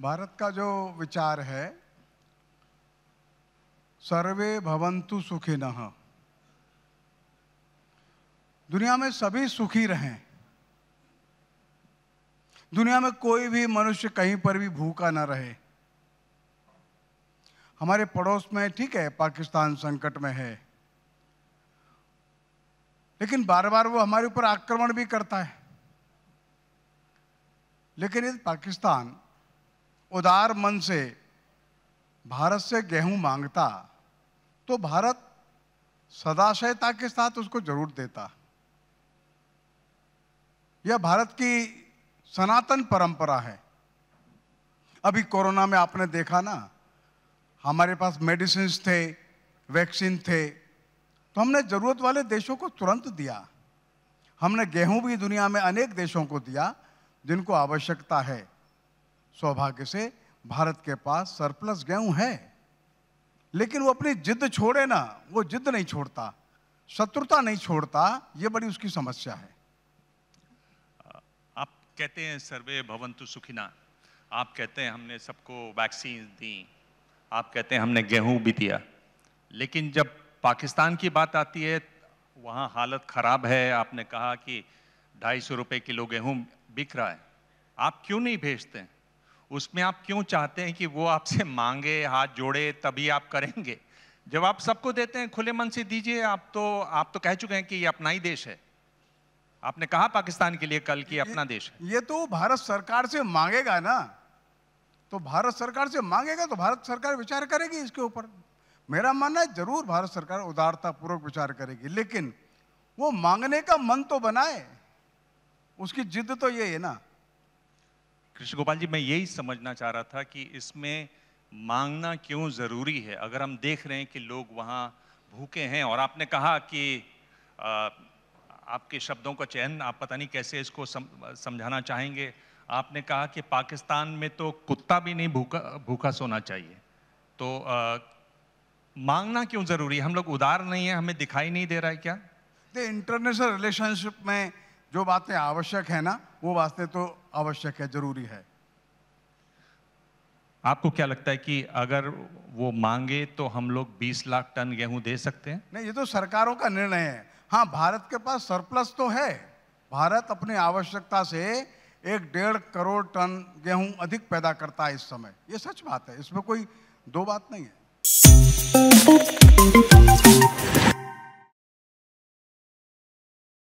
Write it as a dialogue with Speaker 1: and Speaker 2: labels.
Speaker 1: भारत का जो विचार है सर्वे भवंतु सुखी न दुनिया में सभी सुखी रहें दुनिया में कोई भी मनुष्य कहीं पर भी भूखा ना रहे हमारे पड़ोस में ठीक है पाकिस्तान संकट में है लेकिन बार बार वो हमारे ऊपर आक्रमण भी करता है लेकिन पाकिस्तान उदार मन से भारत से गेहूं मांगता तो भारत सदाशयता के साथ उसको जरूर देता यह भारत की सनातन परंपरा है अभी कोरोना में आपने देखा ना हमारे पास मेडिसिन थे वैक्सीन थे तो हमने ज़रूरत वाले देशों को तुरंत दिया हमने गेहूं भी दुनिया में अनेक देशों को दिया जिनको आवश्यकता है सौभाग्य से भारत के पास सरप्लस गेहूं है लेकिन वो अपनी जिद छोड़े ना वो जिद नहीं छोड़ता शत्रुता नहीं छोड़ता ये बड़ी उसकी समस्या है
Speaker 2: आप कहते हैं सर्वे भवंतु सुखिना आप कहते हैं हमने सबको वैक्सीन दी आप कहते हैं हमने गेहूं भी दिया लेकिन जब पाकिस्तान की बात आती है वहाँ हालत ख़राब है आपने कहा कि ढाई सौ रुपये किलो गेहूँ बिक रहा है आप क्यों नहीं भेजते हैं उसमें आप क्यों चाहते हैं कि वो आपसे मांगे हाथ जोड़े तभी आप करेंगे जब आप सबको देते हैं खुले मन से दीजिए आप तो आप तो कह चुके हैं कि ये अपना ही देश है आपने कहा पाकिस्तान के लिए कल की अपना देश
Speaker 1: है ये तो भारत सरकार से मांगेगा ना तो भारत सरकार से मांगेगा तो भारत सरकार विचार करेगी इसके ऊपर मेरा मानना है जरूर भारत सरकार उदारतापूर्वक विचार करेगी लेकिन वो मांगने का मन तो बनाए उसकी जिद तो ये है ना
Speaker 2: कृष्ण गोपाल जी मैं यही समझना चाह रहा था कि इसमें मांगना क्यों ज़रूरी है अगर हम देख रहे हैं कि लोग वहाँ भूखे हैं और आपने कहा कि आ, आपके शब्दों का चयन आप पता नहीं कैसे इसको सम, समझाना चाहेंगे आपने कहा कि पाकिस्तान में तो कुत्ता भी नहीं भूखा भूखा सोना चाहिए तो आ, मांगना क्यों ज़रूरी है हम लोग उदार नहीं है हमें दिखाई नहीं दे रहा है क्या
Speaker 1: इंटरनेशनल रिलेशनशिप में जो बातें आवश्यक है ना वो बातें तो आवश्यक है जरूरी है
Speaker 2: आपको क्या लगता है कि अगर वो मांगे तो हम लोग 20 लाख टन गेहूं दे सकते हैं
Speaker 1: नहीं ये तो सरकारों का निर्णय है हाँ भारत के पास सरप्लस तो है भारत अपनी आवश्यकता से एक डेढ़ करोड़ टन गेहूं अधिक पैदा करता है इस समय ये सच बात है इसमें कोई दो बात नहीं है